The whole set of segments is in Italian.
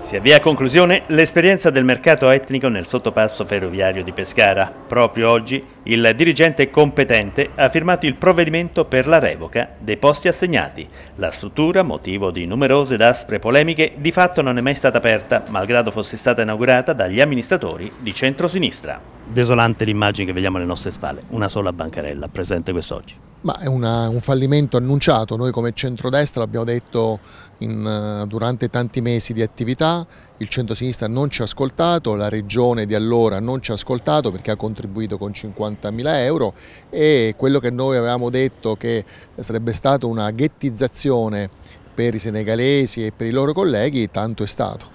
Si avvia a conclusione l'esperienza del mercato etnico nel sottopasso ferroviario di Pescara. Proprio oggi il dirigente competente ha firmato il provvedimento per la revoca dei posti assegnati. La struttura, motivo di numerose ed aspre polemiche, di fatto non è mai stata aperta, malgrado fosse stata inaugurata dagli amministratori di centrosinistra. Desolante l'immagine che vediamo alle nostre spalle, una sola bancarella presente quest'oggi. Ma è una, un fallimento annunciato, noi come centrodestra l'abbiamo detto in, eh, durante tanti mesi di attività il centro-sinistra non ci ha ascoltato, la regione di allora non ci ha ascoltato perché ha contribuito con 50.000 euro e quello che noi avevamo detto che sarebbe stata una ghettizzazione per i senegalesi e per i loro colleghi, tanto è stato.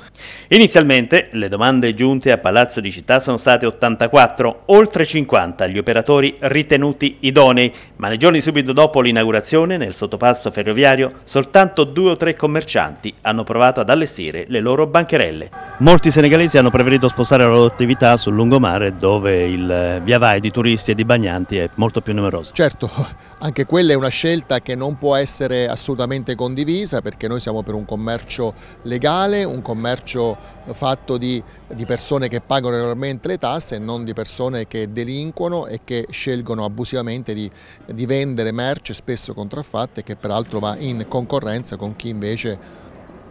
Inizialmente le domande giunte a Palazzo di Città sono state 84, oltre 50 gli operatori ritenuti idonei, ma nei giorni subito dopo l'inaugurazione nel sottopasso ferroviario soltanto due o tre commercianti hanno provato ad allestire le loro bancherelle. Molti senegalesi hanno preferito spostare la loro attività sul lungomare dove il via vai di turisti e di bagnanti è molto più numeroso. Certo, anche quella è una scelta che non può essere assolutamente condivisa perché noi siamo per un commercio legale, un commercio numero fatto di, di persone che pagano regolarmente le tasse e non di persone che delinquono e che scelgono abusivamente di, di vendere merce spesso contraffatte che peraltro va in concorrenza con chi invece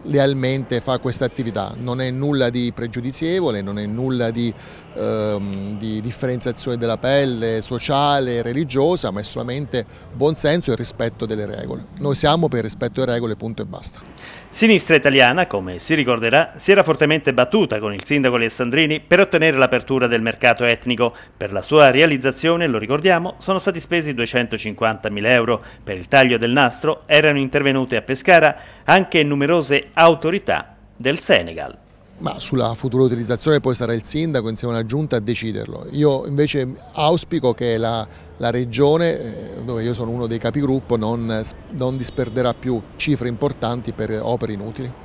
lealmente fa questa attività. Non è nulla di pregiudizievole, non è nulla di, ehm, di differenziazione della pelle sociale, religiosa, ma è solamente buonsenso e rispetto delle regole. Noi siamo per il rispetto delle regole, punto e basta. Sinistra italiana, come si ricorderà, si era fortemente battuta con il sindaco Alessandrini per ottenere l'apertura del mercato etnico. Per la sua realizzazione, lo ricordiamo, sono stati spesi 250 mila euro. Per il taglio del nastro erano intervenute a Pescara anche numerose autorità del Senegal. Ma sulla futura utilizzazione poi sarà il sindaco insieme alla giunta a deciderlo. Io invece auspico che la, la regione, eh, dove io sono uno dei capigruppo, non, non disperderà più cifre importanti per opere inutili.